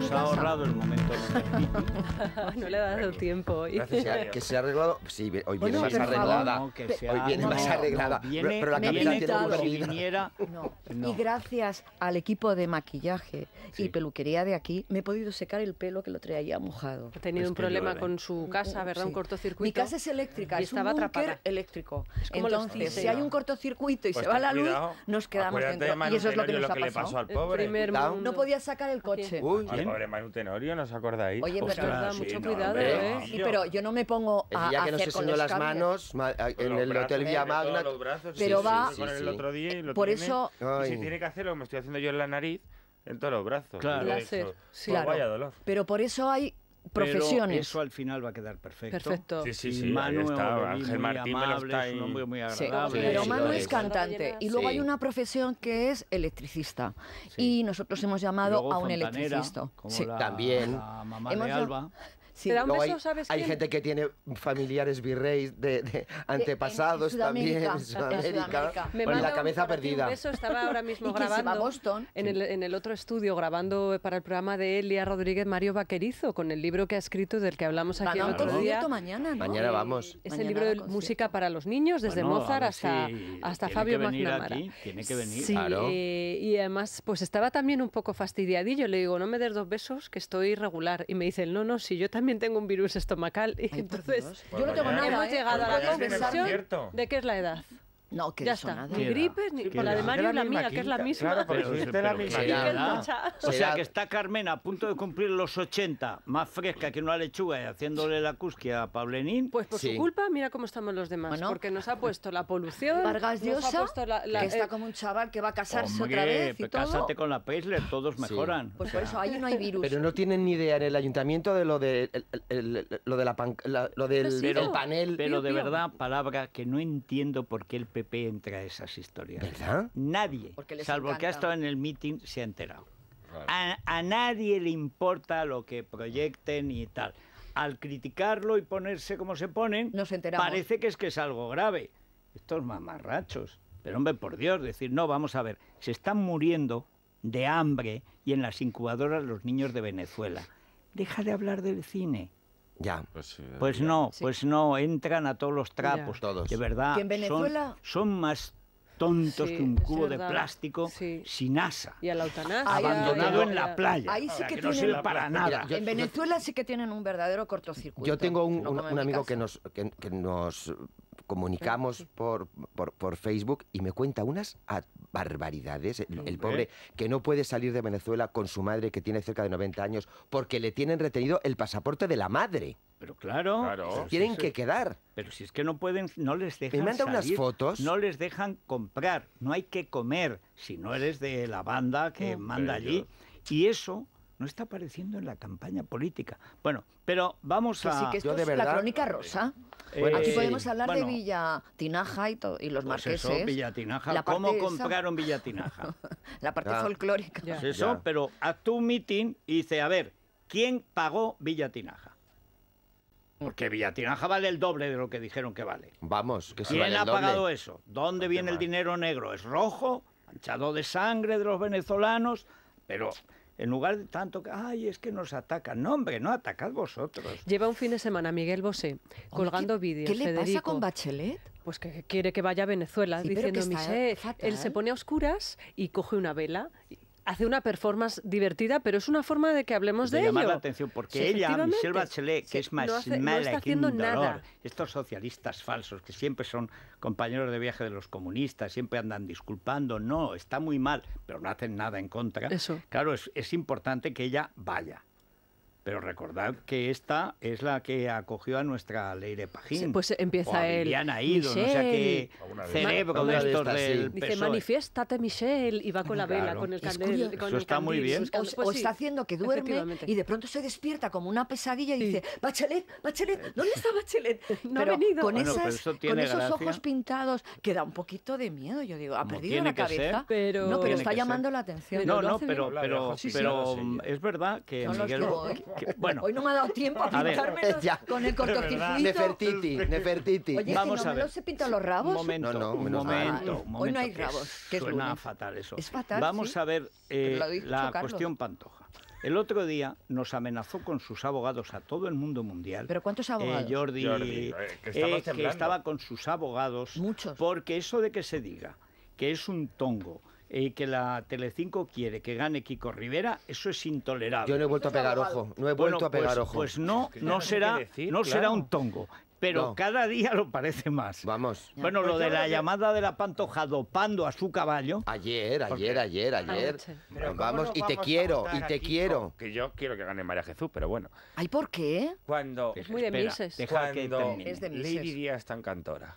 Se ha ahorrado el momento. no le ha dado tiempo hoy. Gracias, que se ha arreglado. Sí, hoy viene más arreglada. hoy viene más arreglada. pero, la camioneta tiene viniera, Y gracias al equipo de maquillaje y peluquería de aquí, me he podido secar el pelo que lo traía mojado. Ha tenido un problema ¿eh? con su casa, mm, ¿verdad? Un cortocircuito. Mi casa es eléctrica, y estaba un atrapada. eléctrico. Entonces, si hay un cortocircuito y pues se va la luz, nos quedamos dentro. y eso es lo que nos ha pasado. No podía sacar el coche. Uy, Pobre Manu Tenorio, ¿no os acordáis? Oye, pero Ostras, da mucho sí, cuidado, ¿eh? pero yo no me pongo a El día que nos enseñó las manos en el Hotel Vía Magna. Los brazos, pero va... Por eso... Y si tiene que hacerlo, me estoy haciendo yo en la nariz, en todos los brazos. Claro. claro. claro. Vaya dolor. Pero por eso hay profesiones. eso al final va a quedar perfecto. Perfecto. Sí, sí, está, Ángel Martín es muy agradable. Sí, pero Manu es cantante y luego hay una profesión que es electricista y nosotros hemos llamado a un electricista. también. ¿Te hay, hay gente que tiene familiares virreyes de, antepasados también en Sudamérica. la cabeza perdida. Un beso estaba ahora mismo grabando En, el, en el otro estudio, grabando para el programa de Elia Rodríguez Mario Vaquerizo, con el libro que ha escrito del que hablamos aquí el otro día. mañana, ¿no? Mañana vamos. Es el libro de música para los niños, desde Mozart hasta, hasta Fabio McNamara. Aquí, tiene que venir, sí, eh, y además, pues estaba también un poco fastidiadillo. Le digo, no me des dos besos, que estoy regular. Y me dice, no, no, si yo también también tengo un virus estomacal y entonces Hemos ¿eh? llegado a la conclusión de qué es la edad. No, que ya eso Ni gripes, ni la de Mario la, mía, que es la misma. Claro, pero, es pero, la misma. o sea que está Carmen a punto de cumplir los 80, más fresca que una lechuga y haciéndole la cusquia a Pablenín. Pues por su culpa, mira cómo estamos los demás, porque nos ha puesto la polución. Vargas ha la, la, que está eh, como un chaval que va a casarse otra vez y todo. cásate con la Paisley, todos mejoran. Pues por eso, ahí no hay virus. Pero no tienen ni idea en el ayuntamiento de lo de lo de la, lo del panel. Pero de verdad, palabra que no entiendo por qué el PP entra a esas historias. ¿Verdad? Nadie, salvo que ha estado en el meeting, se ha enterado. A, nadie le importa lo que proyecten y tal. Al criticarlo y ponerse como se ponen, Nos enteramos. parece que es que es algo grave. Estos mamarrachos. Pero hombre, por Dios, decir, no, vamos a ver, se están muriendo de hambre y en las incubadoras los niños de Venezuela. Deja de hablar del cine ya. Pues, pues no, pues no, entran a todos los trapos. Todos. De verdad. Son, más tontos que un cubo de plástico sin asa. Y a la Abandonado en la playa. Ahí sí que, no sirve para nada. en Venezuela sí que tienen un verdadero cortocircuito. Yo tengo un, amigo que nos, que nos comunicamos por, por, Facebook y me cuenta unas barbaridades. El, pobre que no puede salir de Venezuela con su madre que tiene cerca de 90 años porque le tienen retenido el pasaporte de la madre. Pero claro, tienen que quedar. Pero si es que no pueden, no les dejan. Me manda unas fotos. No les dejan comprar, no hay que comer si no eres de la banda que manda allí. Y eso no está apareciendo en la campaña política. Bueno, pero vamos a. que esto Yo de es verdad... la crónica rosa. Aquí podemos hablar de Villatinaja y, y los pues marqueses. Eso, ¿Cómo compraron Villatinaja? la parte folclórica. Pues eso, pero haz tu meeting y dice, a ver, ¿quién pagó Villatinaja? Porque Villatinaja vale el doble de lo que dijeron que vale. Vamos, que ¿Quién el ha pagado eso? ¿Dónde viene el dinero negro? ¿Es rojo? ¿Manchado de sangre de los venezolanos? Pero en lugar de tanto que, ay, es que nos atacan. No, hombre, no atacad vosotros. Lleva un fin de semana Miguel Bosé colgando vídeos. ¿Qué le pasa con Bachelet? Pues que quiere que vaya a Venezuela diciendo, él se pone a oscuras y coge una vela hace una performance divertida, pero es una forma de que hablemos de, de llamar la atención, porque ella, Michelle Bachelet, que es más mala que un dolor, estos socialistas falsos que siempre son compañeros de viaje de los comunistas, siempre andan disculpando, no, está muy mal, pero no hacen nada en contra. Eso. Claro, es, es importante que ella vaya pero recordad que esta es la que acogió a nuestra Leire Pajín. pues empieza o a él. Ido, sea que cerebro de estos del Dice, manifiéstate, Michelle, y va con la vela, con el candel. Eso está muy bien. Pues pues o, está haciendo que duerme y de pronto se despierta como una pesadilla y dice, Bachelet, Bachelet, ¿dónde está Bachelet? No ha venido. Con, con esos ojos pintados que da un poquito de miedo, yo digo, ha perdido la cabeza. pero... No, pero está llamando la atención. No, no, pero, pero, es verdad que Miguel... ¿eh? bueno, Hoy no me ha dado tiempo a, fijarme con el cortocircuito. Nefertiti, Nefertiti. Oye, ¿este Vamos no a ver. los se pintan los rabos. Momento, no, no, momento, un momento, Hoy no hay rabos. Que suena fatal eso. Es fatal, Vamos a ver eh, la cuestión Pantoja. El otro día nos amenazó con sus abogados a todo el mundo mundial. ¿Pero cuántos eh, abogados? Jordi, Jordi eh, que, estaba con sus abogados. Muchos. Porque eso de que se diga que es un tongo, eh, que la Telecinco quiere que gane Kiko Rivera, eso es intolerable. Yo no he vuelto a pegar ojo, no he vuelto a pues, pegar ojo. Pues no, no será, no será un tongo. Pero cada día lo parece más. Vamos. Bueno, pues lo de la llamada de la pantoja dopando a su caballo. Ayer, ayer, ayer, ayer. vamos, y te quiero, y te quiero. Oh, que yo quiero que gane María Jesús, pero bueno. ¿Ay, por qué? Cuando. Es muy de Mises. Deja Lady Díaz tan cantora.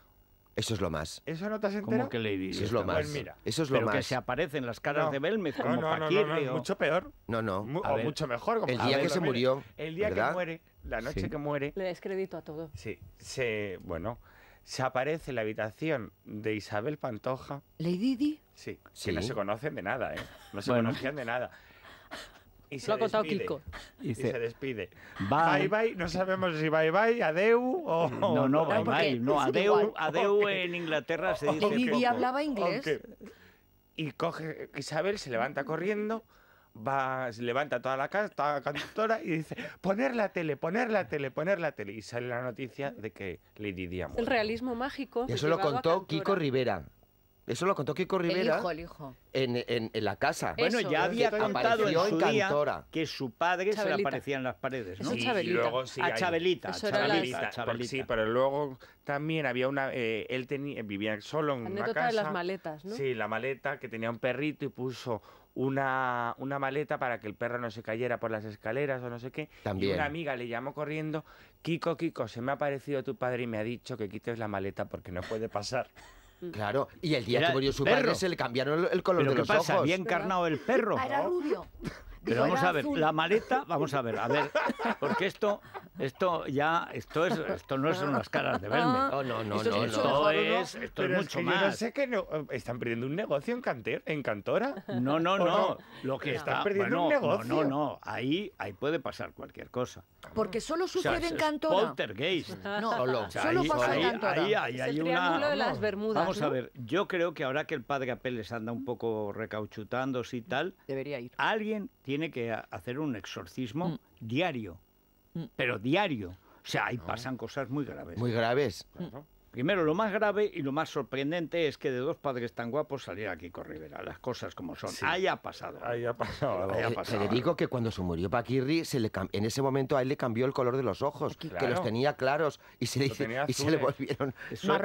Eso es lo más. ¿Eso no te has enterado? que Lady Eso es lo pues más. Pues mira. Eso es lo más. que se aparecen las caras de Belmez como no, mucho peor. No, no. o mucho mejor. el día que se murió, El día que muere, la noche que muere... Le descredito a todo. Sí. Se, bueno, se aparece en la habitación de Isabel Pantoja... ¿Lady Di? Sí. si Que no se conocen de nada, ¿eh? No se conocían de nada. Y se Lo ha contado Kiko. Y, se, despide. Bye. bye. no sabemos si bye bye, adeu o... No, no, bye bye, no, adeu, en Inglaterra se dice Vivi hablaba inglés. Y coge, Isabel se levanta corriendo, va, se levanta toda la, casa, toda la cantora y dice, poner la tele, poner la tele, poner la tele. Y sale la noticia de que Lady Diamond. El realismo mágico. eso lo contó Kiko Rivera eso lo contó Kiko Rivera. El hijo, En, la casa. Bueno, ya había contado en su día que su padre se le aparecía en las paredes, ¿no? Sí, luego, a Chabelita. Chabelita, Sí, pero luego también había una... Eh, él vivía solo en una casa. de las maletas, ¿no? Sí, la maleta, que tenía un perrito y puso una, una, maleta para que el perro no se cayera por las escaleras o no sé qué. También. Y una amiga le llamó corriendo, Kiko, Kiko, se me ha aparecido tu padre y me ha dicho que quites la maleta porque no puede pasar. Mm. Claro, y el día que murió su perro. padre se le cambiaron el color ¿Pero de qué los pasa? ojos. Había encarnado el perro. Ah, era rubio. Pero vamos a ver, la maleta, vamos a ver, a ver, porque esto, esto ya, esto es, esto no es unas caras de verme. No, no, no, esto, no, es, esto es, mucho más. sé que están perdiendo un negocio en en cantora. No, no, no, Lo que están está, perdiendo un negocio. No, no, no. Ahí, ahí puede pasar cualquier cosa. Porque solo sucede en cantora. Poltergeist. No, solo, pasa en cantora. Ahí, hay el una. De las Bermudas, vamos a ver, yo creo que ahora que el padre Apeles anda un poco recauchutándose y tal, debería ir. Alguien tiene que hacer un exorcismo mm. diario, mm. pero diario. O sea, ahí ah. pasan cosas muy graves. Muy graves. Primero, lo más grave y lo más sorprendente es que de dos padres tan guapos saliera aquí Rivera. Las cosas como son. Haya pasado. Haya pasado. pasado digo que cuando se murió Paquirri, se le en ese momento a él le cambió el color de los ojos, que los tenía claros y se, le, y se le ¿eh? volvieron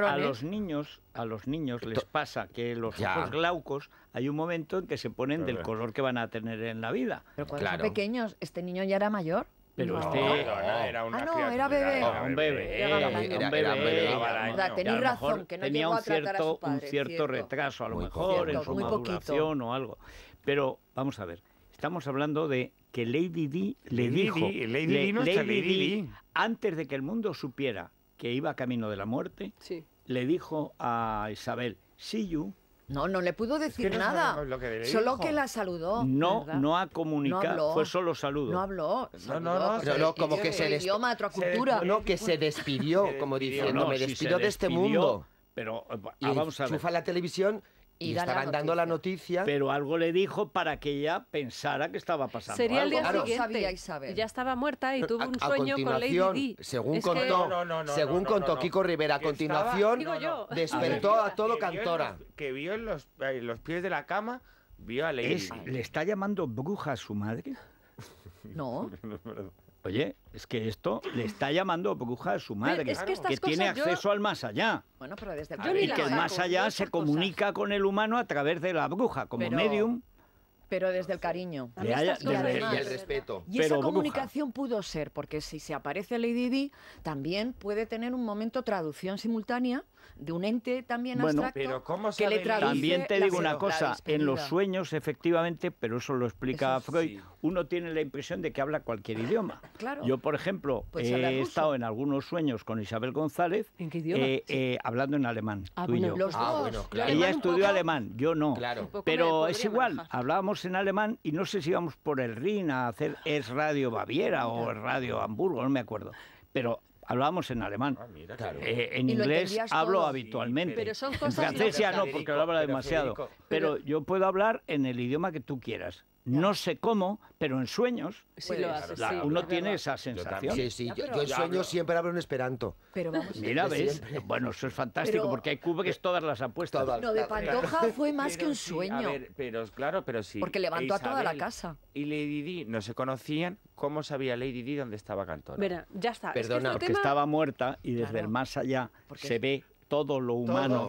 A los niños, a los niños les pasa que los ojos glaucos hay un momento en que se ponen del color que van a tener en la vida. Pero cuando son pequeños, este niño ya era mayor. Pero este. era una ah, no, era bebé. un bebé. Era, un bebé. tenía un cierto, un cierto, retraso, a lo mejor, en su maduración o algo. Pero, vamos a ver, estamos hablando de que Lady Di le dijo. Lady, Di, antes de que el mundo supiera que iba camino de la muerte, le dijo a Isabel: See you no, no le pudo decir nada. solo que la saludó. No, no ha comunicado. fue solo saludo. No habló. no, no, no. no pues, eh, como eh, que se despidió. otra cultura. no, que se despidió, como diciendo, me despidió, de este mundo. Pero eh, vamos a ver. la televisión y, estaban dando la noticia. Pero algo le dijo para que ella pensara que estaba pasando. Sería el día siguiente. Ya estaba muerta y tuvo un sueño con Lady Di. Según contó, según contó Kiko Rivera, a continuación despertó a, todo cantora. que vio en eh, los, pies de la cama, vio a Lady ¿Le está llamando bruja a su madre? No. Oye, es que esto le está llamando bruja a su madre, que, tiene acceso al más allá. y que el más allá se comunica con el humano a través de la bruja, como medium pero desde el cariño. Y, el, respeto. Y pero esa comunicación pudo ser, porque si se aparece Lady Di, también puede tener un momento traducción simultánea de un ente también bueno, abstracto pero ¿cómo que le traduce También te digo una cosa, en los sueños, efectivamente, pero eso lo explica Freud, uno tiene la impresión de que habla cualquier idioma. Yo, por ejemplo, pues he estado en algunos sueños con Isabel González eh, eh, hablando en alemán. Ah, yo. Los ah, Ella estudió alemán, yo no. Pero es igual, hablábamos en alemán y no sé si íbamos por el Rin a hacer Es Radio Baviera o Es Radio Hamburgo, no me acuerdo. Pero hablábamos en alemán. Ah, eh, en inglés hablo habitualmente. en francés ya no, porque lo habla demasiado. pero, yo puedo hablar en el idioma que tú quieras. No sé cómo, pero en sueños pues, uno tiene esa sensación. Sí, sí, yo, en sueños siempre hablo un esperanto. Pero Mira, ves, bueno, eso es fantástico porque hay es todas las apuestas. puesto. no, de Pantoja fue más que un sueño. pero claro, pero sí. Porque levantó a toda la casa. Y Lady Di no se conocían, ¿cómo sabía Lady Di dónde estaba Cantón? ya está. Perdona, este porque estaba muerta y desde el más allá se ve todo lo humano.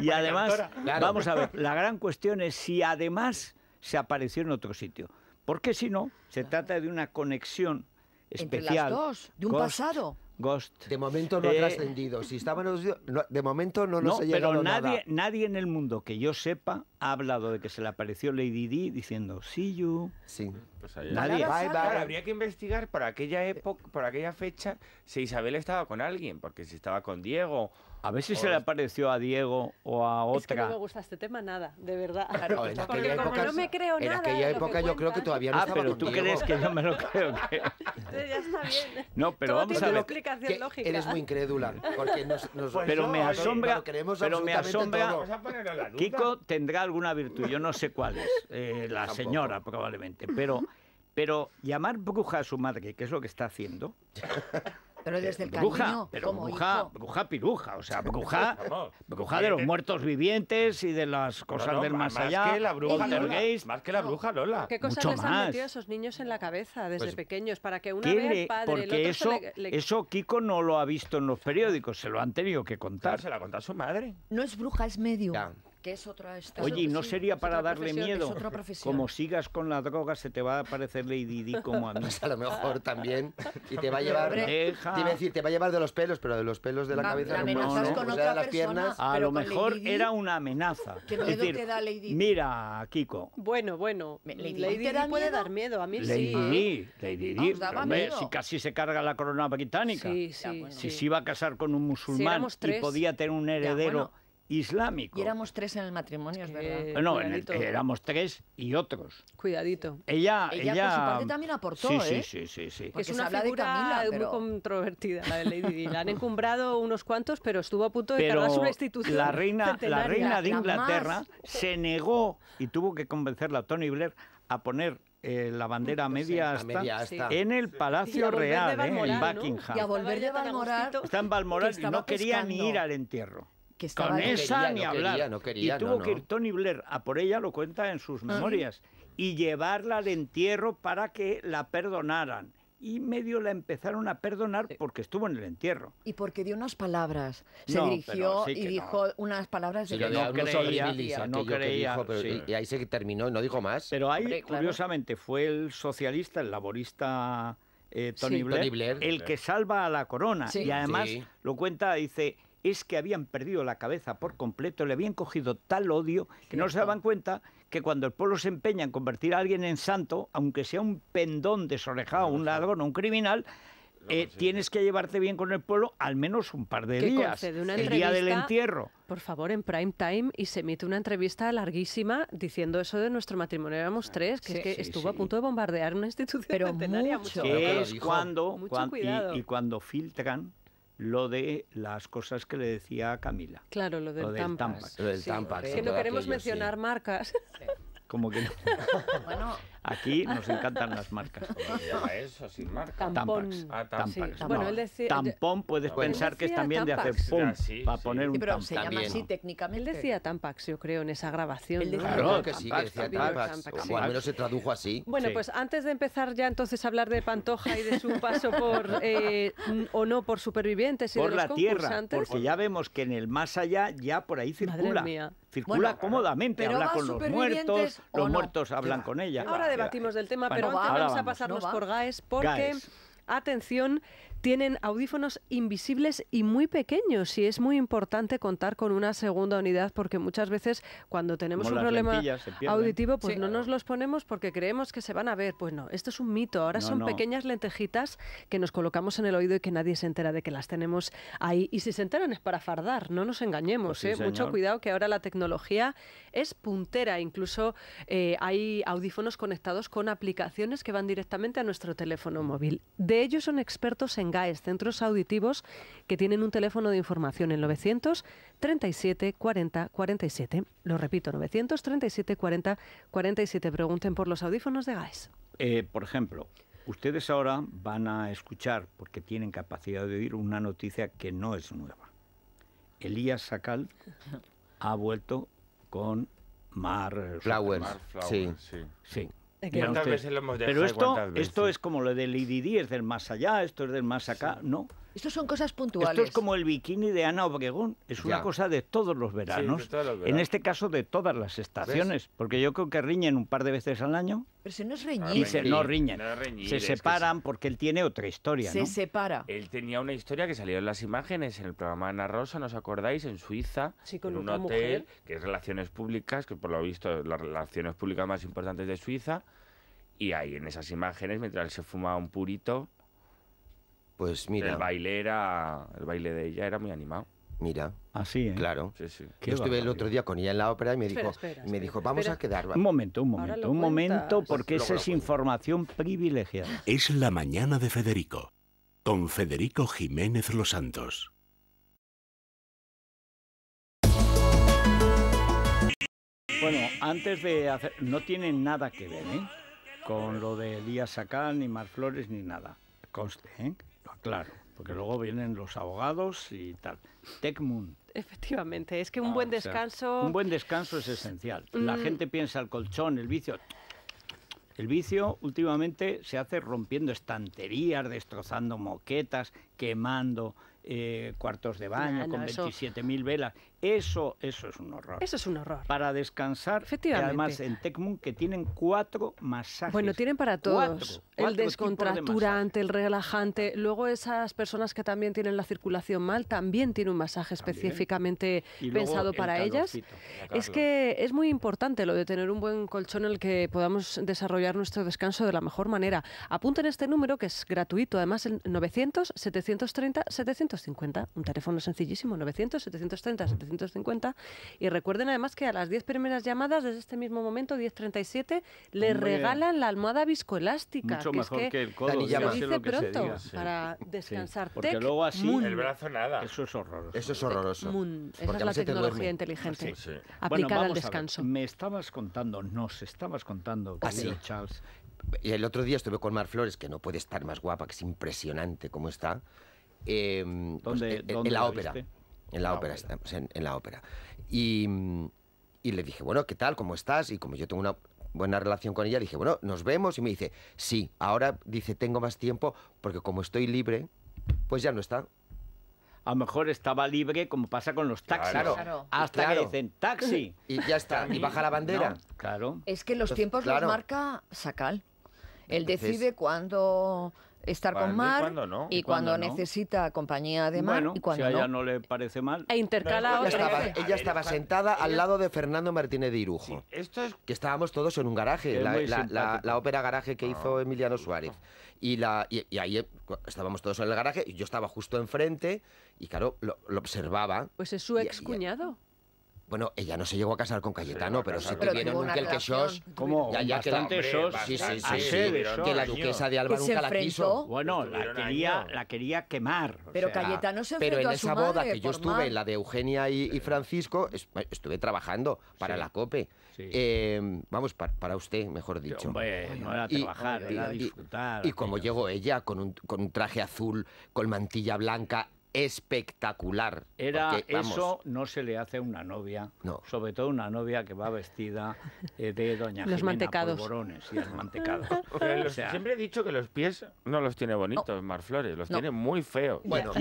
y además, vamos a ver, la gran cuestión es si además se apareció en otro sitio. Porque si no, se trata de una conexión especial. de un pasado. Ghost. De momento no ha eh, trascendido. Si estaban de momento no nos ha llegado pero nadie, nadie en el mundo que yo sepa ha hablado de que se le apareció Lady Di diciendo, sí, you. Sí. Pues, Nadie. habría que investigar por aquella época, por aquella fecha, si Isabel estaba con alguien, porque si estaba con Diego. A ver si se le apareció a Diego o a otra. Es no me gusta este tema nada, de verdad. en porque época, no me creo nada. En aquella época yo creo que todavía no ah, pero tú crees que yo me lo creo. Que... ya está bien. No, pero vamos a ver. Eres muy incrédula, porque nos, pues pero, me asombra, pero me asombra. Kiko tendrá alguna virtud, yo no sé cuál es. Eh, la señora probablemente, pero pero llamar bruja a su madre, que es lo que está haciendo. Pero desde el bruja, cariño, bruja, bruja piruja, o sea, bruja, bruja de eh, los eh. muertos vivientes y de las cosas del más, allá. Que la bruja, más que la bruja Lola. ¿Qué cosas les han metido esos niños en la cabeza desde pues pequeños para que una vez padre porque eso, eso Kiko no lo ha visto en los periódicos, se lo han tenido que contar. se la ha a su madre. No es bruja, es medio. Oye, no sería para darle miedo? Como sigas con la droga, se te va a aparecer Lady Di como a mí. Pues a lo mejor también. Y te va a llevar. Te va a llevar de los pelos, pero de los pelos de la, cabeza no, a lo mejor era una amenaza. ¿Qué miedo te da Lady Di? Mira, Kiko. Bueno, bueno. Lady, Di puede dar miedo. A mí Lady sí. Lady Di. Si casi se carga la corona británica. Sí, sí. Si se iba a casar con un musulmán y podía tener un heredero islámico. Y éramos tres en el matrimonio, es verdad. Eh, no, en el, éramos tres y otros. Cuidadito. Ella, ella, por su parte también aportó, ¿eh? Sí, sí, sí. sí. es una figura muy controvertida, la de Lady Di. La han encumbrado unos cuantos, pero estuvo a punto de cargar su institución la reina, La reina de Inglaterra se negó y tuvo que convencerla a Tony Blair a poner eh, la bandera media hasta, en el Palacio Real, eh, en Buckingham. Y a volver de Balmoral. Está en Balmoral y no quería ni ir al entierro estaba con esa ni no hablar. Quería, y tuvo que ir Tony Blair a por ella, lo cuenta en sus memorias, y llevarla al entierro para que la perdonaran y medio la empezaron a perdonar porque estuvo en el entierro. Y porque dio unas palabras. Se dirigió y dijo unas palabras de que no creía. Y ahí se terminó no dijo más. Pero ahí, curiosamente, fue el socialista, el laborista eh, Tony, Blair, el que salva a la corona. Y además lo cuenta, dice es que habían perdido la cabeza por completo, le habían cogido tal odio que no se daban cuenta que cuando el pueblo se empeña en convertir a alguien en santo, aunque sea un pendón desorejado, un ladrón o un criminal, eh, tienes que llevarte bien con el pueblo al menos un par de días. el día del entierro. Por favor, en prime time y se emite una entrevista larguísima diciendo eso de nuestro matrimonio éramos ah, tres, que es que estuvo a punto de bombardear una institución Pero mucho. mucho. es cuando, y cuando filtran lo de las cosas que le decía Camila. Claro, lo del, lo Tampax. Lo del Tampax. que no queremos mencionar marcas. Como que Bueno. Aquí nos encantan las marcas. eso? Sin marca. Tampón. tampón puedes pensar que es también de hacer pum, para poner un pero se llama así técnicamente. Él decía Tampax, yo creo, en esa grabación. claro, que sí, que decía Tampax. O al menos se tradujo así. Bueno, pues antes de empezar ya entonces a hablar de Pantoja y de su paso por, eh, o no, por supervivientes por la tierra, porque ya vemos que en el más allá ya por ahí circula. Madre mía circula cómodamente, habla con los muertos, los muertos hablan con ella. Ahora debatimos del tema, pero antes vamos, a pasarnos por GAES porque, atención, tienen audífonos invisibles y muy pequeños y es muy importante contar con una segunda unidad porque muchas veces cuando tenemos un problema auditivo pues no nos los ponemos porque creemos que se van a ver. Pues no, esto es un mito. Ahora son pequeñas lentejitas que nos colocamos en el oído y que nadie se entera de que las tenemos ahí. Y si se enteran es para fardar, no nos engañemos. Pues ¿eh? Mucho cuidado que ahora la tecnología es puntera. Incluso eh, hay audífonos conectados con aplicaciones que van directamente a nuestro teléfono móvil. De ellos son expertos en GAES centros auditivos que tienen un teléfono de información en 937 40 47. Lo repito, 937 40 47. Pregunten por los audífonos de GAES. Eh, por ejemplo, ustedes ahora van a escuchar, porque tienen capacidad de oír, una noticia que no es nueva. Elías Sacal ha vuelto con Mar Flowers. sí. sí. Pero esto, esto es como lo de IDD, es del más allá, esto es del más acá, ¿no? Estos son cosas puntuales. Esto es como el bikini de Ana Obregón, es una cosa de todos los veranos, en este caso de todas las estaciones, porque yo creo que riñen un par de veces al año. Pero se no es Y se, no riñen, se separan porque él tiene otra historia. Se separa. Él tenía una historia que salió en las imágenes en el programa Ana Rosa, ¿nos acordáis? En Suiza, sí, con en un hotel, que es Relaciones Públicas, que por lo visto es las relaciones públicas más importantes de Suiza. Y ahí en esas imágenes, mientras él se fumaba un purito, pues mira. El baile El baile de ella era muy animado. Mira. Así, ah, ¿eh? Claro. Yo estuve el otro día con ella en la ópera y me dijo, me dijo vamos a quedar. Un momento, un momento, un momento, porque esa es información privilegiada. Es la mañana de Federico, con Federico Jiménez Los Santos. Bueno, antes de hacer... No tiene nada que ver, ¿eh? Con lo de Elías Sacán, ni Mar Flores, ni nada. Conste, ¿eh? Claro, porque luego vienen los abogados y tal. Tecmun. Efectivamente, es que un ah, buen descanso... un buen descanso es esencial. La mm. gente piensa el colchón, el vicio... El vicio últimamente se hace rompiendo estanterías, destrozando moquetas, quemando eh, cuartos de baño con 27.000 velas. Eso, eso es un horror. Eso es un horror. Para descansar, Efectivamente. Y además en Tecmun que tienen cuatro masajes. Bueno, tienen para todos. el descontracturante, el relajante. Luego esas personas que también tienen la circulación mal también tienen un masaje específicamente pensado para ellas. Es que es muy importante lo de tener un buen colchón en el que podamos desarrollar nuestro descanso de la mejor manera. Apunten este número que es gratuito, además el 900 730 750, un teléfono sencillísimo, 900 730 y recuerden además que a las 10 primeras llamadas, desde este mismo momento, 10.37, le regalan la almohada viscoelástica. Mucho que mejor es que, el codo. dice pronto, para descansar. porque luego así... El brazo nada. Eso es horroroso. Eso es horroroso. Esa es la tecnología inteligente ah, aplicada al descanso. Me estabas contando, nos estabas contando, así ah, Charles, y el otro día estuve con Mar Flores, que no puede estar más guapa, que es impresionante cómo está. Em, pues, eh, eh en, la ópera. En la, ópera, Estamos, en, la ópera. Y, le dije, bueno, ¿qué tal? ¿Cómo estás? Y como yo tengo una buena relación con ella, dije, bueno, nos vemos. Y me dice, sí, ahora dice, tengo más tiempo porque como estoy libre, pues ya no está. A lo mejor estaba libre, como pasa con los taxis. Hasta que dicen taxi. Y ya está, y baja la bandera. claro. Es que los tiempos los marca Sacal. Él decide cuándo estar con Mar y, cuando, necesita compañía de Mar y cuando si a ella no. le parece mal e intercala ella estaba, ella estaba sentada al lado de Fernando Martínez de Irujo esto es... que estábamos todos en un garaje la, ópera garaje que hizo ah. Emiliano Suárez y, la, ahí estábamos todos en el garaje y yo estaba justo enfrente y claro lo, lo observaba pues es su ex cuñado bueno, ella no se llegó a casar con Cayetano, pero sí tuvieron un quelquesos. ¿Cómo? Ya, ya que sos, sí, sí, sí, que la duquesa de Alba nunca la quiso. Bueno, la quería, la quería quemar. Pero sea, Cayetano se enfrentó Pero en esa boda que yo estuve, en la de Eugenia y, Francisco, estuve trabajando para la COPE. Em, vamos, para, usted, mejor dicho. no era trabajar, y, era disfrutar. Y, y como llegó ella con un, con un traje azul, con mantilla blanca, espectacular. eso no se le hace a una novia, sobre todo una novia que va vestida eh, de doña los Jimena mantecados. polvorones y los mantecados. siempre he dicho que los pies no los tiene bonitos Marflores, los tiene muy feos. Bueno,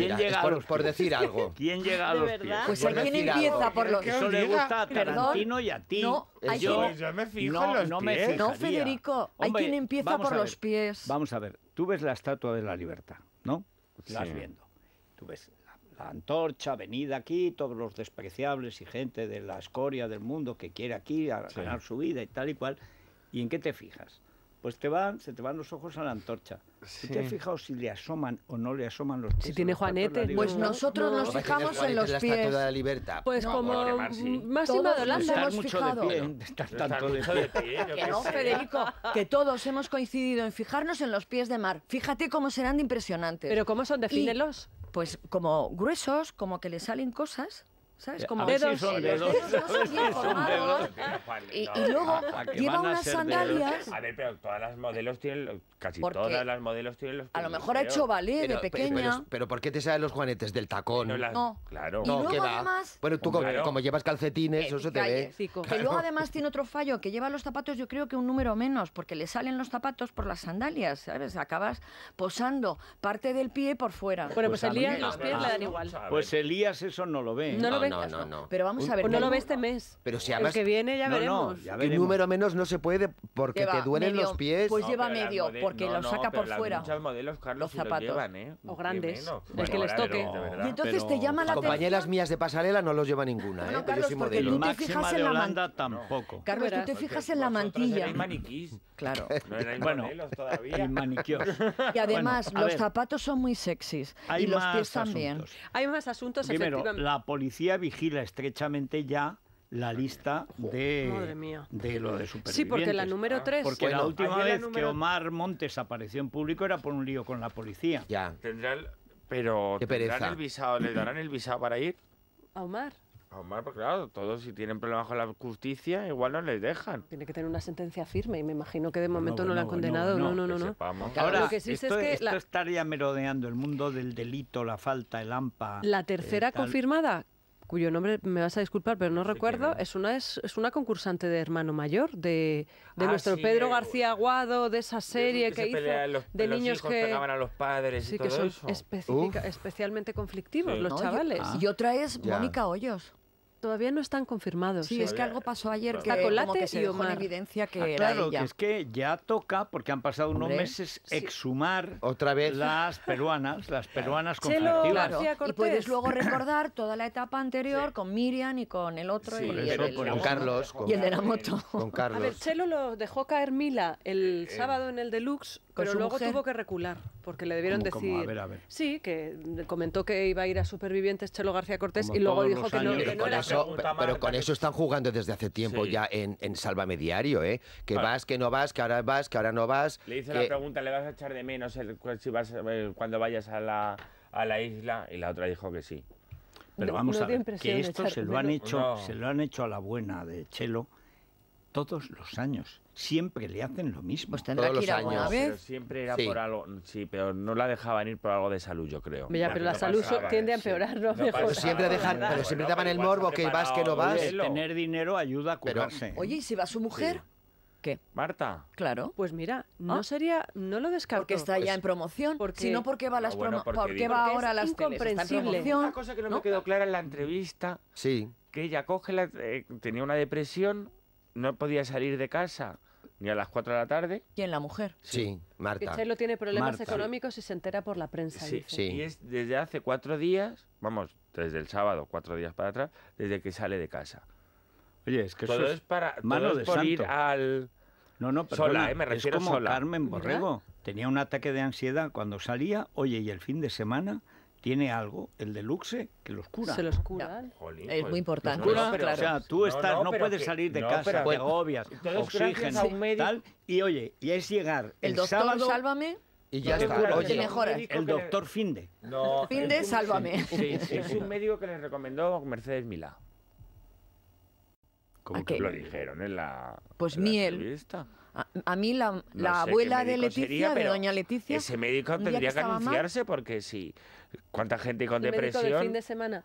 por, decir algo. ¿Quién llega a los pies? Pues hay quien empieza por los Eso le gusta a Tarantino y a ti. No, yo, pues yo, me fijo en los no, Federico, hay quien empieza por los pies. Vamos a ver, tú ves la Estatua de la Libertad, ¿no? La viendo la, antorcha, venida aquí, todos los despreciables y gente de la escoria del mundo que quiere aquí ganar su vida y tal y cual. ¿Y en qué te fijas? Pues te van, se te van los ojos a la antorcha. ¿Te has fijado si le asoman o no le asoman los pies? Si tiene Juanete. Pues nosotros nos fijamos en los pies. de la pues Libertad. Pues como más de Holanda hemos fijado. no, Federico, que todos hemos coincidido en fijarnos en los pies de mar. Fíjate cómo serán impresionantes. Pero ¿cómo son? Defínelos. Y pues como gruesos, como que le salen cosas ¿Sabes? Eh, como dedos dos, son dos. Y, luego lleva unas sandalias. A ver, pero todas las modelos tienen. Casi todas las modelos tienen los. A lo mejor ha hecho ballet de pequeña. Pero, ¿por qué te salen los juanetes del tacón? No, claro. No, que va. Bueno, tú como, llevas calcetines, eh, eso se te ve. Que luego además tiene otro fallo, que lleva los zapatos, yo creo que un número menos, porque le salen los zapatos por las sandalias, ¿sabes? Acabas posando parte del pie por fuera. Bueno, pues, pues Elías los pies le dan igual. Pues Elías eso no lo ve. No lo ve no, no, no. Pero vamos a ver. Pues no lo ve este mes. Pero si El que viene ya veremos. número menos no se puede porque te duelen los pies. Pues lleva medio, porque lo saca por fuera. los zapatos. ¿eh? O grandes. El pues que les toque. Y entonces te llama la atención. Compañeras mías de pasarela no los lleva ninguna. No, ¿eh? Carlos, porque tú te fijas en la tampoco. Carlos, tú te fijas en la mantilla. Claro. bueno, todavía. Y además, los zapatos son muy sexys. Y los pies también. Hay más asuntos, efectivamente. la policía vigila estrechamente ya la lista de, de lo de supervivientes. Sí, porque la número 3... Porque la última vez que Omar Montes apareció en público era por un lío con la policía. Ya. Tendrá pero visado, ¿le darán el visado para ir? ¿A Omar? A Omar, porque claro, todos si tienen problemas con la justicia, igual no les dejan. Tiene que tener una sentencia firme y me imagino que de momento no, la han condenado. No, no, no. Ahora, esto, esto estaría merodeando el mundo del delito, la falta, el AMPA. La tercera eh, confirmada, cuyo nombre me vas a disculpar, pero no recuerdo, es una, es, es, una concursante de hermano mayor de, ah, nuestro Pedro García Aguado, de esa serie que, hizo, de niños que pegaban a los padres y que son especialmente conflictivos los chavales. Ah. Y otra es Mónica Hoyos todavía no están confirmados. Sí, es que algo pasó ayer claro. que, como que evidencia que ah, era Claro, es que ya toca, porque han pasado unos meses, exhumar otra vez las peruanas, las peruanas con. Claro. Y puedes luego recordar toda la etapa anterior con Miriam y con el otro y, el, Carlos. de la moto. A ver, Chelo lo dejó caer Mila el eh. sábado en el Deluxe pero luego tuvo que recular, porque le debieron decir. Sí, que comentó que iba a ir a supervivientes Chelo García Cortés y luego dijo que no, era Pero con eso están jugando desde hace tiempo ya en, en Sálvame Diario, ¿eh? Que ah. vas, que no vas, que ahora vas, que ahora no vas. Le hice la pregunta, ¿le vas a echar de menos el, si vas, eh, cuando vayas a la, a la isla? Y la otra dijo que sí. Pero vamos a ver, que esto se lo, han hecho, se lo han hecho a la buena de Chelo todos los años. Siempre le hacen lo mismo. Pues tendrá que ir los años, siempre era por algo. Sí, pero no la dejaban ir por algo de salud, yo creo. Mira, pero la salud tiende a empeorar, no, pero siempre dejan, pero daban el morbo que vas, que no vas. tener dinero ayuda a curarse. oye, ¿y si va su mujer? ¿Qué? Marta. Claro. Pues mira, no ah. sería, no lo descarto. Porque está ya pues en promoción. Porque, va, las porque va ahora a las comprensibles. Una cosa que no, me quedó clara en la entrevista. Sí. Que ella coge la, eh, tenía una depresión no podía salir de casa ni a las 4 de la tarde. ¿Y en ¿La mujer? Sí, Marta. Que este Chelo tiene problemas económicos y se entera por la prensa. Y es desde hace cuatro días, vamos, desde el sábado, cuatro días para atrás, desde que sale de casa. Oye, es que eso es, para mano por ir al... No, no, pero sola, eh, me refiero es como Carmen Borrego. Tenía un ataque de ansiedad cuando salía, oye, y el fin de semana tiene algo, el deluxe, que los cura. Se los cura. es muy pues, importante. Pues, o sea, tú estás, no, puedes salir de casa, te agobias, oxígeno, tal. Y oye, y es llegar el, el doctor, sábado, Sálvame. Y ya Cura, El doctor Finde. Finde, sálvame. es un médico que le recomendó Mercedes Milá. Como que lo dijeron en la. Pues miel. A, mí la, abuela de Leticia, de doña Leticia... Ese médico tendría que, anunciarse porque si... ¿Cuánta gente con ¿El depresión? Médico del fin de semana.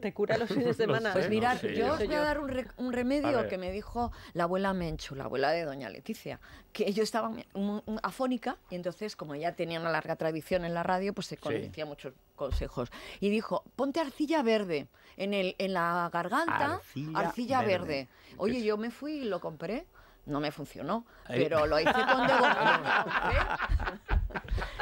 te, cura los fines de semana. pues mirad, yo os voy a dar un, remedio que me dijo la abuela Menchu, la abuela de doña Leticia, que yo estaba afónica y entonces, como ya tenía una larga tradición en la radio, pues se conocía muchos consejos. Y dijo, ponte arcilla verde en, el, en la garganta, arcilla, verde. Oye, pues yo me fui y lo compré no me funcionó, pero lo hice con devoción. ¿eh?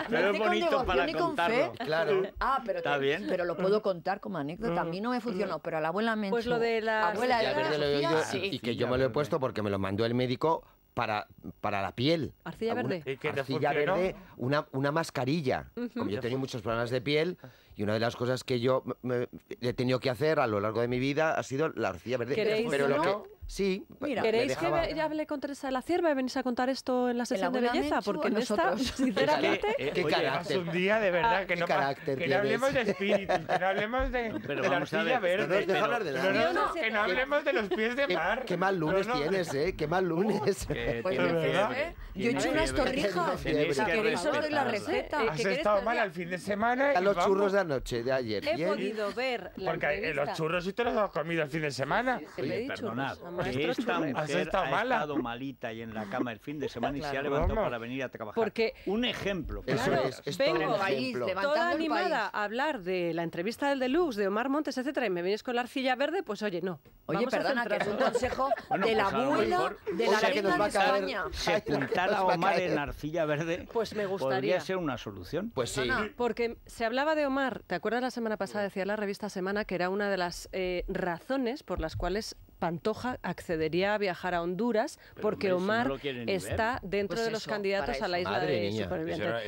Pero es bonito para contarlo. Claro. Ah, pero, pero lo puedo contar como anécdota. A mm. mí no me funcionó, pero a la abuela me Pues lo de la... Abuela ah, Y que yo me lo he puesto porque me lo mandó el médico para, para la piel. Arcilla verde. arcilla verde, una, una mascarilla. Como yo he tenido muchos problemas de piel y una de las cosas que yo he tenido que hacer a lo largo de mi vida ha sido la arcilla verde. Pero lo que, Sí. Mira, ¿queréis que ya hable con Teresa de la Cierva y venís a contar esto en la sesión de belleza? Porque no está, sinceramente... Eh, ¿Qué, carácter? un día de verdad ah, que no... Carácter que hablemos de espíritu, que no hablemos de, pero de la ver, verde. No de hablar de nada. No, no, que no hablemos de los pies de mar. Qué, mal lunes tienes, ¿eh? Qué mal lunes. Pues Yo he hecho unas torrijas. Si queréis os doy la receta. ¿eh? Has estado mal al fin de semana. A los churros de anoche, de ayer. He podido ver la Porque eh, los churros y te los has comido el fin de semana. perdonado que esta mujer ha estado malita y en la cama el fin de semana y se ha levantado para venir a trabajar. Porque un ejemplo. Claro, es, vengo país, toda animada a hablar de la entrevista del Deluxe, de Omar Montes, etcétera, y me vienes con la arcilla verde, pues oye, no. Oye, perdona, que es un consejo de pues la de la reina de España. Sepultar a Omar en arcilla verde pues me gustaría. podría ser una solución. Pues sí. porque se hablaba de Omar, ¿te acuerdas la semana pasada? Decía la revista Semana que era una de las eh, razones por las cuales Pantoja accedería a viajar a Honduras porque Omar está dentro pues de los candidatos a la isla de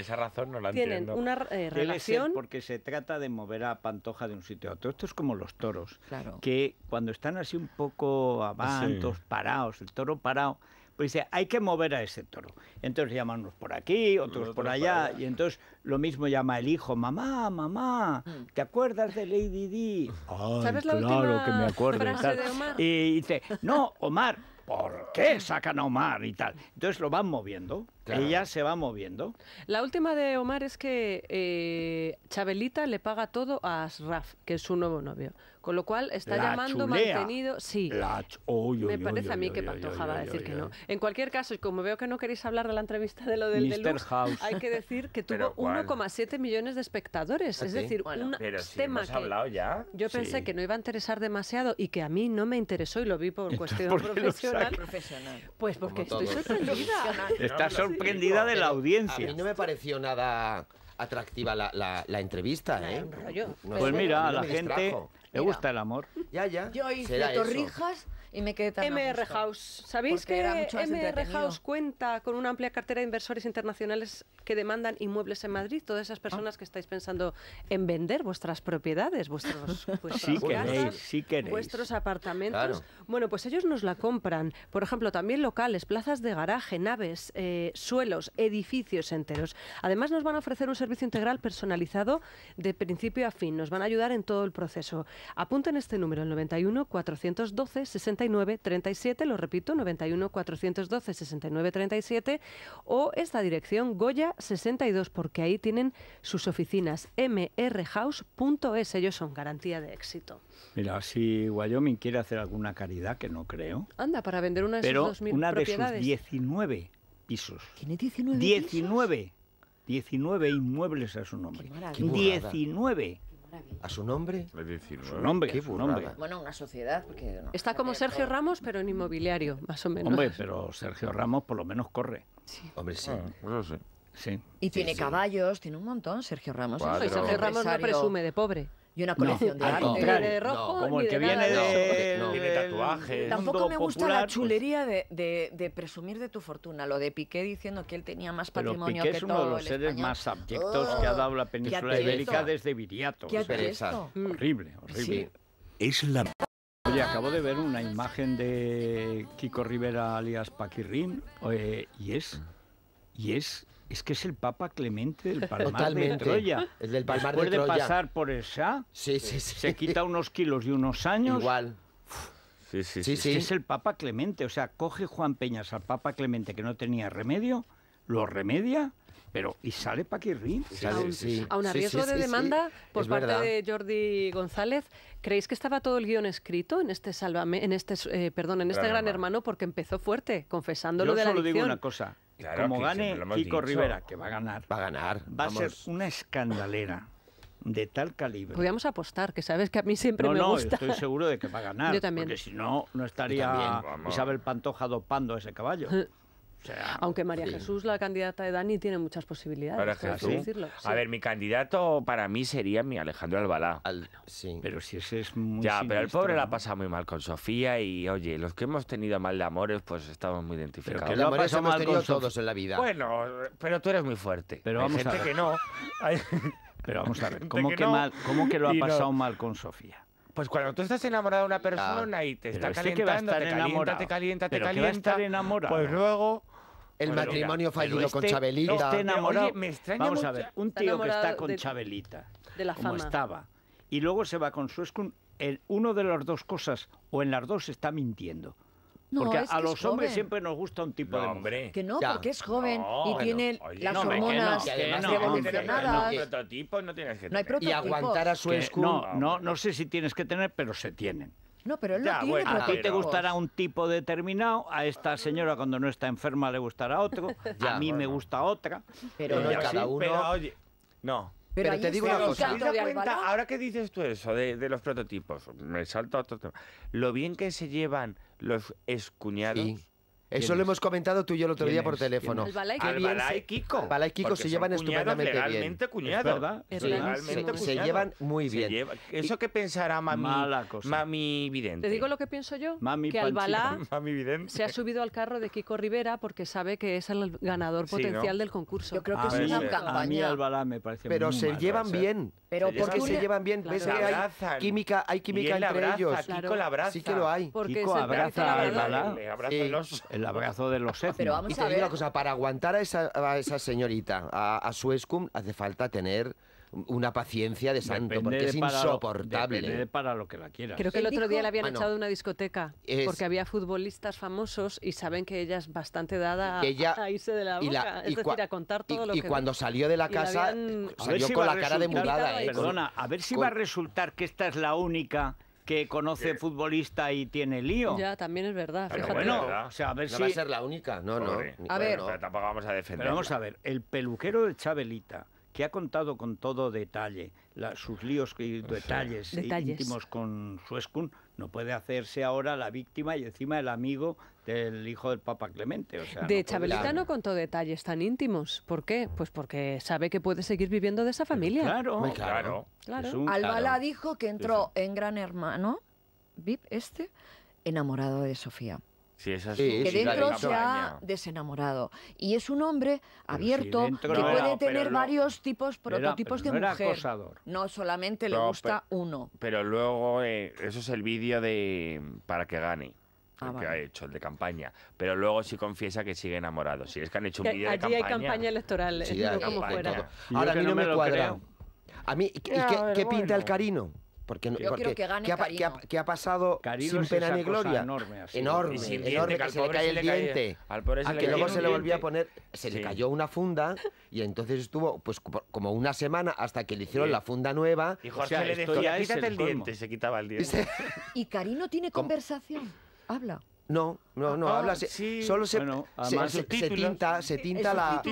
Esa, razón no la Tienen una eh, relación... porque se trata de mover a Pantoja de un sitio a otro. Esto es como los toros, que cuando están así un poco avantos, parados, el toro parado pues dice, hay que mover a ese toro. Entonces llaman unos por aquí, otros por allá, y entonces lo mismo llama el hijo, mamá, mamá, mm. ¿te acuerdas de Lady Di? ¿Sabes que me acuerdo. Y dice, no, Omar, ¿por qué sacan a Omar y tal? Entonces lo van moviendo. Ella se va moviendo. La última de Omar es que eh, Chabelita le paga todo a Asraf, que es su nuevo novio. Con lo cual está llamando mantenido. Sí. me parece a mí que Pantoja va a decir que no. En cualquier caso, como veo que no queréis hablar de la entrevista de lo del deluxe, hay que decir que tuvo 1,7 millones de espectadores. ¿Ah, es decir, un tema que Yo pensé que no iba a interesar demasiado y que a mí no me interesó y lo vi por cuestión profesional? Pues porque estoy sorprendida. sorprendida sorprendida de la audiencia. A mí no me pareció nada atractiva la, la, entrevista, ¿eh? pues mira, a la gente le gusta el amor. Ya, ya. Yo hice torrijas me quedé MR House. ¿Sabéis que MR House cuenta con una amplia cartera de inversores internacionales que demandan inmuebles en Madrid? Todas esas personas ah. que estáis pensando en vender vuestras propiedades, vuestros, vuestras vuestros apartamentos. Bueno, pues ellos nos la compran. Por ejemplo, también locales, plazas de garaje, naves, eh, suelos, edificios enteros. Además, nos van a ofrecer un servicio integral personalizado de principio a fin. Nos van a ayudar en todo el proceso. Apunten este número, el 91 412 60 937 lo repito, 91 412 69 37 o esta dirección Goya 62 porque ahí tienen sus oficinas mrhouse.es, ellos son garantía de éxito. Mira, si Wyoming quiere hacer alguna caridad que no creo. Anda, para vender una de pero sus 2000 una de sus 19 pisos. ¿Tiene 19? 19. Pisos? 19 inmuebles a su nombre. Qué 19. ¿A su nombre? su nombre. Qué su nombre. Bueno, una sociedad. Está como Sergio Ramos, pero en inmobiliario, más o menos. Hombre, pero Sergio Ramos por lo menos corre. Sí. Hombre, sí. Ah, eso sí. sí. Y tiene caballos, tiene un montón, Sergio Ramos. ¿eh? Sergio Ramos no presume de pobre y una colección de arte de rojo. como el que viene de, eh, no, tiene tatuajes. Tampoco me gusta la pues. chulería de, presumir de tu fortuna, lo de Piqué diciendo que él tenía más patrimonio Pero Piqué Es uno de los seres más abyectos que ha oh, dado la península ibérica desde Viriato. ¿Qué es mm. horrible, horrible. Es la. Oye, acabo de ver una imagen de Kiko Rivera alias Paquirrín eh, y es. Y es es que es el Papa Clemente del Palmar de Troya. El del Palmar Después de, Troya. pasar por el SA, se quita unos kilos y unos años. Igual. Sí, sí, sí, Es el Papa Clemente. O sea, coge Juan Peñas al Papa Clemente que no tenía remedio, lo remedia. Pero, y sale Paquirrín. Sí, un sí, riesgo de demanda por parte de Jordi González, ¿creéis que estaba todo el guión escrito en este en este eh, perdón, en este gran, hermano? porque empezó fuerte, confesándolo de la Yo solo digo una cosa, como gane Kiko Rivera, que va a ganar. Va a ganar. Va a ser una escandalera de tal calibre. Podríamos apostar, que sabes que a mí siempre me gusta. No, estoy seguro de que va a ganar. también. Porque si no, no estaría Isabel Pantoja dopando ese caballo. Aunque María Jesús, la candidata de Dani, tiene muchas posibilidades. A ver, mi candidato para mí sería mi Alejandro Albalá. sí. Pero si ese es muy. Ya, pero el pobre la pasado muy mal con Sofía y, oye, los que hemos tenido mal de amores, pues estamos muy identificados. Pero que ha pasado mal con todos en la vida. Bueno, pero tú eres muy fuerte. Pero vamos a ver. que no. Pero vamos a ver, ¿cómo que, mal, ¿cómo que lo ha pasado mal con Sofía? Pues cuando tú estás enamorado de una persona y te está este calentando, te calienta, te calienta, te calienta, te calienta, pues luego el matrimonio fallido con este Chabelita. Oye, me extraña vamos a ver, un tío que está con Chabelita, de como estaba, y luego se va con su escun en uno de las dos cosas, o en las dos, está mintiendo. porque a los hombres siempre nos gusta un tipo de hombre. Que no, porque es joven y tiene las hormonas tiene Que no, no tienes que tener. hay Y aguantar a su escu. no, no sé si tienes que tener, pero se tienen. No, pero A ti te gustará un tipo determinado, a esta ah. señora cuando no está enferma le gustará otro, y a mí me gusta otra. Pero, eh, cada uno... no, pero, te digo una cosa. ahora que dices tú eso de, los prototipos, me salto otro tema. Lo bien que se llevan los escuñados... Eso lo hemos comentado tú y yo el otro día por teléfono. Albalá y Kiko. Albalá y Kiko se llevan estupendamente bien. Cuñado. ¿Es verdad? Realmente Se llevan muy bien. ¿Eso qué pensará mami, Mala cosa. mami Vidente? ¿Te digo lo que pienso yo? que Albalá se ha subido al carro de Kiko Rivera porque sabe que es el ganador potencial del concurso. Yo creo que es una campaña. mí Albalá me parece Pero se llevan bien. Pero qué se llevan bien. ¿Ves que hay química, hay química entre ellos? Kiko la abraza. Sí que lo hay. Kiko abraza a Albalá el abrazo de los ah, Pero vamos y te a digo una cosa, para aguantar a esa, señorita, a, a su escum, hace falta tener una paciencia de santo, porque es insoportable. Para lo, para lo que la quieras. Creo que el otro día la habían echado de una discoteca, porque había futbolistas famosos y saben que ella es bastante dada a irse de la boca, es decir, a contar todo lo que... Y cuando salió de la casa, salió con la cara de mudada. Eh, Perdona, a ver si va a resultar que esta es la única que conoce eh, futbolista y tiene lío. Ya, también es verdad. Pero bueno, o sea, a ver no va a ser la única, no, no. A ver, tampoco vamos a defender. Vamos a ver, el peluquero de Chabelita, que ha contado con todo detalle, sus líos y eh, detalles, íntimos con su no puede hacerse ahora la víctima y encima el amigo del hijo del Papa Clemente. O sea, de Chabelita no contó detalles tan íntimos. ¿Por qué? Pues porque sabe que puede seguir viviendo de esa familia. Claro, claro. Albala dijo que entró en Gran Hermano, VIP este, enamorado de Sofía. Si es así. que dentro se ha desenamorado. Y es un hombre abierto que puede tener varios tipos, prototipos de mujer. No solamente le gusta uno. Pero luego, eh, eso es el vídeo de Para que gane Ah, que ha hecho, el de campaña. Pero luego sí confiesa que sigue enamorado. Si es que han hecho un vídeo de campaña. Allí hay campaña electoral, como fuera. Ahora a mí no, me, cuadra. A mí, ¿y qué, pinta el Carino? Porque, Yo porque que gane ¿qué, ha, ¿qué, ha, pasado sin pena ni gloria? Enorme, enorme, enorme que, se le cae el diente. Al se le que luego se le volvió a poner, se le cayó una funda y entonces estuvo pues como una semana hasta que le hicieron la funda nueva. Y Jorge le decía, quítate el, diente, se quitaba el diente. Y Carino tiene conversación habla. No, no, no, ah, habla, ah, solo se, se, tinta, se tinta la,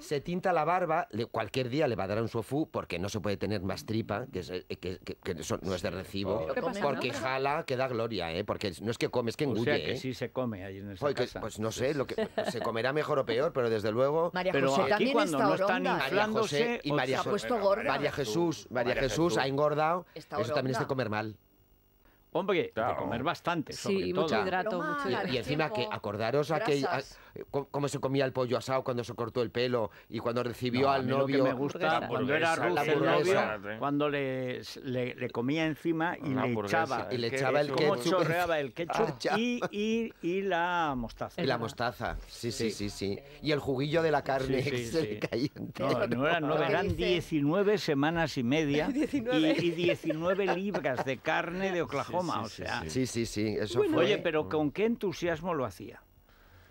se tinta la barba. de cualquier día le va a dar un sofú porque no se puede tener más tripa, que, eh, que, eso no es de recibo, porque jala, que da gloria, ¿eh? Porque no es que come, es que engulle. O sea que eh. sí se come ahí en esa Pues no sé, lo que pues se comerá mejor o peor, pero desde luego. María José pero aquí cuando María José y María, María Jesús, María Jesús ha engordado. Eso también es de comer mal. Hombre, comer bastante. sí, hidrato. Y, encima que acordaros a cómo se comía el pollo asado cuando se cortó el pelo y cuando recibió al novio. me gusta cuando era ruso cuando le, comía encima y le echaba. Y le echaba el ketchup. el ah, ketchup y, la mostaza. Y la mostaza, sí, sí, sí, sí. Y el juguillo de la carne sí, No, eran nueve, 19 semanas y media Y, y 19 libras de carne de Oklahoma o Sí, sí, sí. Eso fue... Oye, pero ¿con qué entusiasmo lo hacía?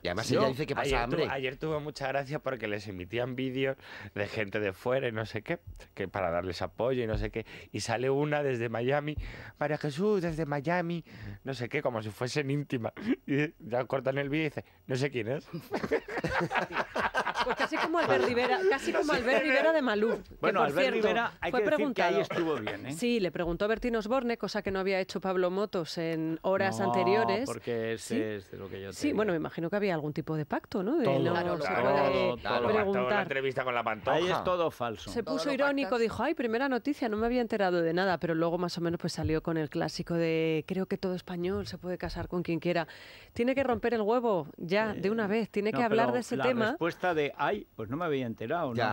Y además ella dice que pasa ayer hambre. ayer tuvo mucha gracia porque les emitían vídeos de gente de fuera y no sé qué, que para darles apoyo y no sé qué. Y sale una desde Miami, María Jesús, desde Miami, no sé qué, como si fuesen íntima. Y ya cortan el vídeo y dice, no sé quién es. Pues casi como Albert Rivera, de Malú. Bueno, Albert Rivera que ahí estuvo bien, ¿eh? Sí, le preguntó Bertín Osborne, cosa que no había hecho Pablo Motos en horas anteriores. porque ese es de lo que yo Sí, bueno, me imagino que había algún tipo de pacto, ¿no? De todo, no se puede preguntar. la entrevista con la pantalla, Ahí es todo falso. Se puso irónico, dijo, ay, primera noticia, no me había enterado de nada, pero luego más o menos pues salió con el clásico de creo que todo español se puede casar con quien quiera. Tiene que romper el huevo ya, de una vez, tiene que hablar de ese la tema. respuesta de hay, pues no me había enterado, ¿no?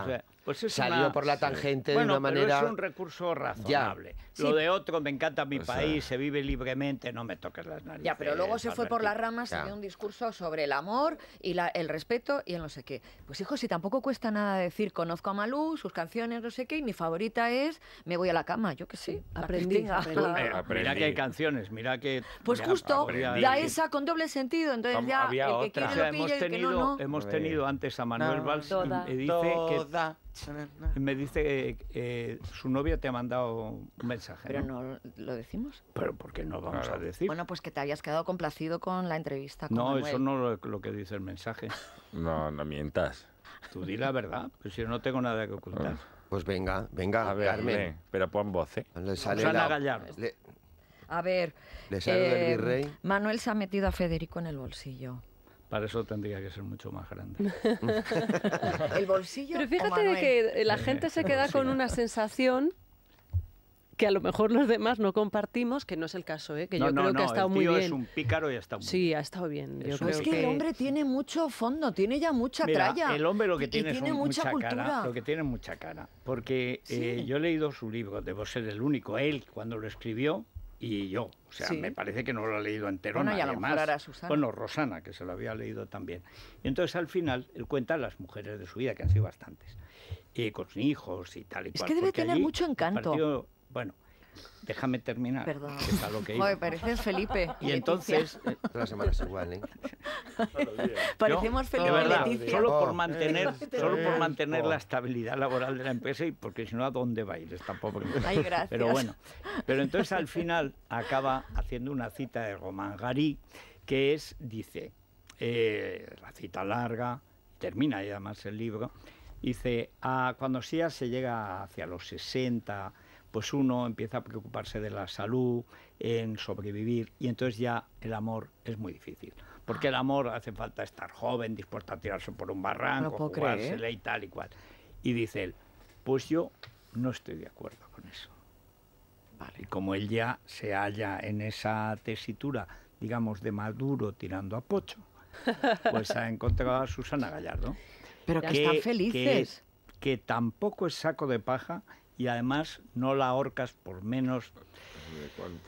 Pues Salió por la tangente de una manera. es un recurso razonable. Lo de otro, me encanta mi país, se vive libremente, no me toques las narices. Ya, pero luego se fue por las ramas y un discurso sobre el amor y la, el respeto y el no sé qué. Pues hijos, si tampoco cuesta nada decir conozco a Malú, sus canciones, no sé qué, y mi favorita es Me voy a la cama, yo que sí. Aprendí. mira que hay canciones, mira que. Pues justo, ya esa con doble sentido, entonces ya. el que Quiere lo hemos tenido, el que hemos tenido antes a Manuel Valls y dice que me dice que eh, su novia te ha mandado un mensaje. Pero no, lo decimos. Pero ¿por qué no vamos a decir? Bueno, pues que te habías quedado complacido con la entrevista. Con no, eso no es lo, que dice el mensaje. No, no mientas. Tú di la verdad, pues yo no tengo nada que ocultar. Ah. Pues venga, venga, a ver, Carmen. pero pon voz, ¿eh? sale la... Gallardo. A ver, eh, Manuel se ha metido a Federico en el bolsillo. Para eso tendría que ser mucho más grande. el bolsillo. Pero fíjate de que la gente se queda con una sensación que a lo mejor los demás no compartimos, que no es el caso, ¿eh? que yo creo que ha estado el tío es un pícaro y ha estado muy bien. Sí, ha estado bien. es que, el hombre tiene mucho fondo, tiene ya mucha tralla. El hombre lo que tiene, es mucha, cara, lo que tiene mucha cara, porque eh, yo he leído su libro, debo ser el único, él cuando lo escribió y yo. O sea, me parece que no lo ha leído entero Bueno, además, Susana. Bueno, Rosana, que se lo había leído también. Y entonces al final él cuenta las mujeres de su vida, que han sido bastantes, y con hijos y tal y es cual. Es que debe tener mucho encanto. bueno, Déjame terminar. Perdón. pareces Felipe. Y entonces. Todas las semanas igual, ¿eh? Parecemos Felipe. solo por oh. mantener, eh, eh, solo por eh, mantener oh. la estabilidad laboral de la empresa y porque si no, ¿a dónde va a ir esta pobre empresa? Ay, gracias. Pero bueno. Pero entonces al final acaba haciendo una cita de Román Garí que es, dice, la cita larga, termina además el libro, dice, ah, cuando sea se llega hacia los 60 pues uno empieza a preocuparse de la salud, en sobrevivir, y entonces ya el amor es muy difícil. Porque el amor hace falta estar joven, dispuesto a tirarse por un barranco, ¿eh? y tal y cual. Y dice él, pues yo no estoy de acuerdo con eso. Y como él ya se halla en esa tesitura, digamos, de maduro tirando a pocho, pues ha encontrado a Susana Gallardo. Pero que, que están felices. Que, que, tampoco es saco de paja y además no la ahorcas por menos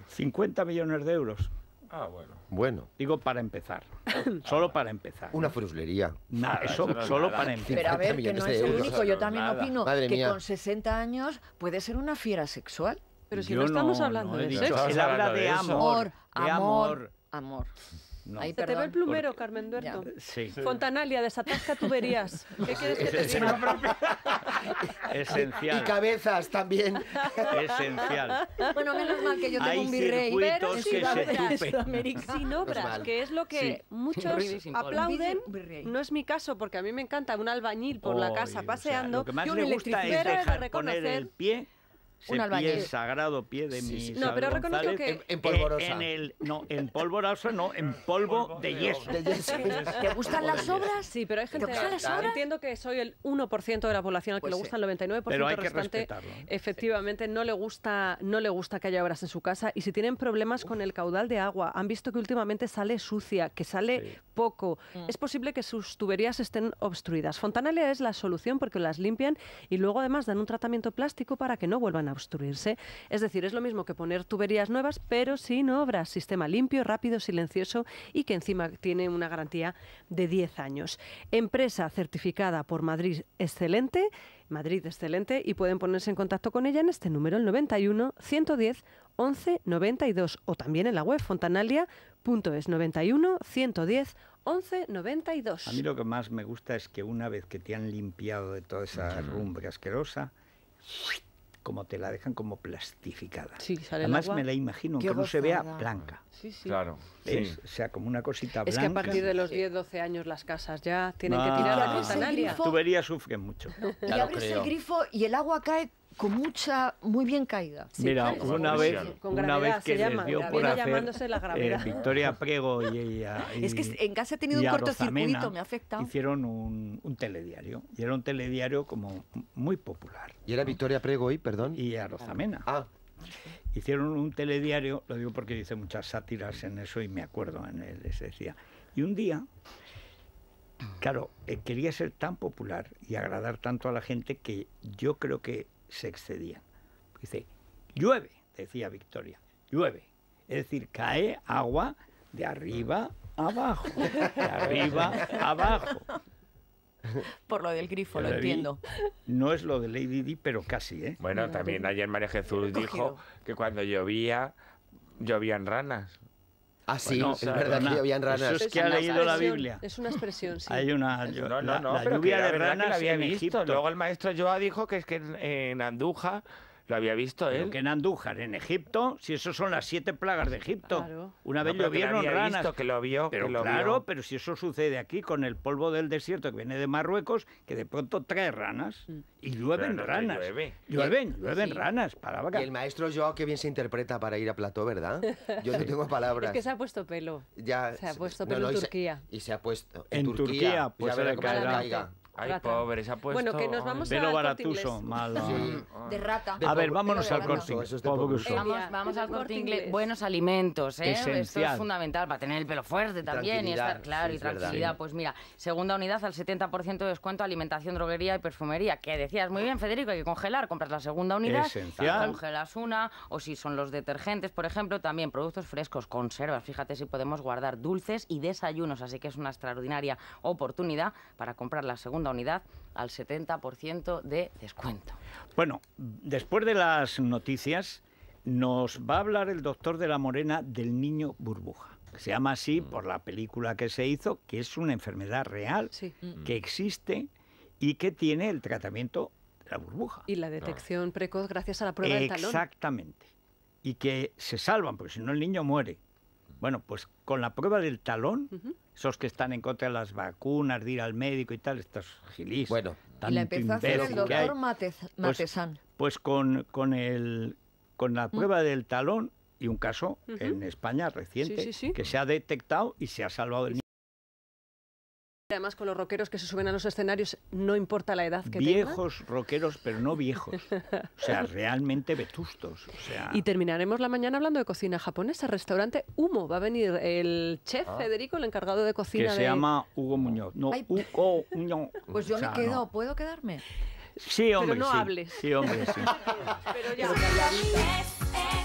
50 millones de euros. Ah, bueno. Bueno. Digo para empezar. Ah, solo para empezar. Una fruslería. Nada, eso, solo para empezar. Pero a ver, que no es el único. Yo también opino que con 60 años puede ser una fiera sexual. Pero si no estamos hablando de sexo. Él habla De amor. amor. amor. No. te ve el plumero, Carmen Duerto. Sí. Fontanalia, desatasca tuberías. ¿Qué quieres que te diga? Esencial. Y cabezas también. Esencial. Bueno, menos mal que yo tengo un virrey. Pero que sin obras, sin obras que es lo que muchos aplauden. No es mi caso, porque a mí me encanta un albañil por la casa paseando. y un le gusta reconocer un albañil. sagrado pie de mi No, pero reconozco que... En, en no, en polvorosa no, en polvo, de, yeso. ¿Te gustan las obras? Sí, pero hay gente... ¿Te las obras? Entiendo que soy el 1% de la población al que pues le gusta el 99% pero hay restante. Que Efectivamente, no le, gusta, no le gusta que haya obras en su casa. Y si tienen problemas con el caudal de agua, han visto que últimamente sale sucia, que sale poco. Mm. Es posible que sus tuberías estén obstruidas. Fontanalia es la solución porque las limpian y luego además dan un tratamiento plástico para que no vuelvan a obstruirse. Es decir, es lo mismo que poner tuberías nuevas, pero sin obras. Sistema limpio, rápido, silencioso y que encima tiene una garantía de 10 años. Empresa certificada por Madrid Excelente. Madrid Excelente y pueden ponerse en contacto con ella en este número, el 91 110 11 92 o también en la web fontanalia.es 91 110 11 92. A mí lo que más me gusta es que una vez que te han limpiado de toda esa rumbre asquerosa, como te la dejan como plastificada. Además me la imagino, aunque no se vea blanca. Sí, sí. Claro. o sea, como una cosita blanca. Es que a partir de los 10, 12 años las casas ya tienen que ah. tirar la Las Tuberías sufren mucho. y abres el grifo y el agua cae con mucha, muy bien caída. Mira, una vez, una vez que dio por hacer eh, Victoria Prego y ella. es que en casa he tenido un cortocircuito, me ha Hicieron un, telediario y era un telediario como muy popular. ¿Y era Victoria Prego y, perdón? Y a Rozamena. Ah. Hicieron un telediario, lo digo porque hice muchas sátiras en eso y me acuerdo en él, se decía. Y un día Claro, eh, quería ser tan popular y agradar tanto a la gente que yo creo que se excedían. Dice, llueve, decía Victoria, llueve. Es decir, cae agua de arriba abajo, de arriba abajo. Por lo del grifo, lo entiendo. No es lo de Lady Di, pero casi, ¿eh? Bueno, también ayer María Jesús dijo que cuando llovía, llovían ranas. Ah, sí, es verdad que habían ranas. Eso es que ha leído la Biblia. Es una expresión, sí. Hay una. Yo, no, no, no, la, la lluvia de ranas que la había visto. Luego el maestro Joa dijo que es que en, en Anduja ¿Lo había visto ¿eh? Pero que en Andújar, en Egipto, si eso son las siete plagas de Egipto. Una vez no, lo ranas. Visto que lo vio, claro, pero si eso sucede aquí con el polvo del desierto que viene de Marruecos, que de pronto trae ranas mm. y llueven ranas. Llueven, llueven ranas. Y el maestro Joao que bien se interpreta para ir a plató, ¿verdad? Yo no tengo palabras. Es que se ha puesto pelo. Ya, se ha puesto pelo en Turquía. y se ha puesto en, Turquía. Ay, pobre, se ha puesto... Bueno, que nos vamos de a lo baratuso, De rata. A ver, vámonos al corte vamos, vamos al corte Buenos alimentos, ¿eh? Esto es fundamental para tener el pelo fuerte también y estar claro y tranquilidad. Pues mira, segunda unidad al 70% de descuento, alimentación, droguería y perfumería. Que decías muy bien, Federico, hay que congelar. Compras la segunda unidad, Esencial. congelas una, o si son los detergentes, por ejemplo, también productos frescos, conservas. Fíjate si podemos guardar dulces y desayunos. Así que es una extraordinaria oportunidad para comprar la segunda unidad al 70% de descuento. Bueno, después de las noticias nos va a hablar el doctor de la Morena del niño burbuja. Se llama así mm. por la película que se hizo, que es una enfermedad real mm. que existe y que tiene el tratamiento de la burbuja. Y la detección precoz gracias a la prueba de talón. Exactamente. Y que se salvan, porque si no el niño muere. Bueno, pues con la prueba del talón, esos que están en contra de las vacunas, de ir al médico y tal, estos gilís. Bueno, y la empezó a el doctor pues, pues, con, con, el, con la mm. prueba del talón y un caso en España reciente que se ha detectado y se ha salvado el Además, con los rockeros que se suben a los escenarios, no importa la edad que Viejos rockeros, pero no viejos. O sea, realmente vetustos. Y terminaremos la mañana hablando de cocina japonesa, restaurante Humo. Va a venir el chef ah. Federico, el encargado de cocina. Que se llama Hugo Muñoz. No, Hugo Muñoz. Pues yo me quedo, ¿puedo quedarme? Sí, hombre. Pero no hables. Sí, hombre, sí. Pero ya.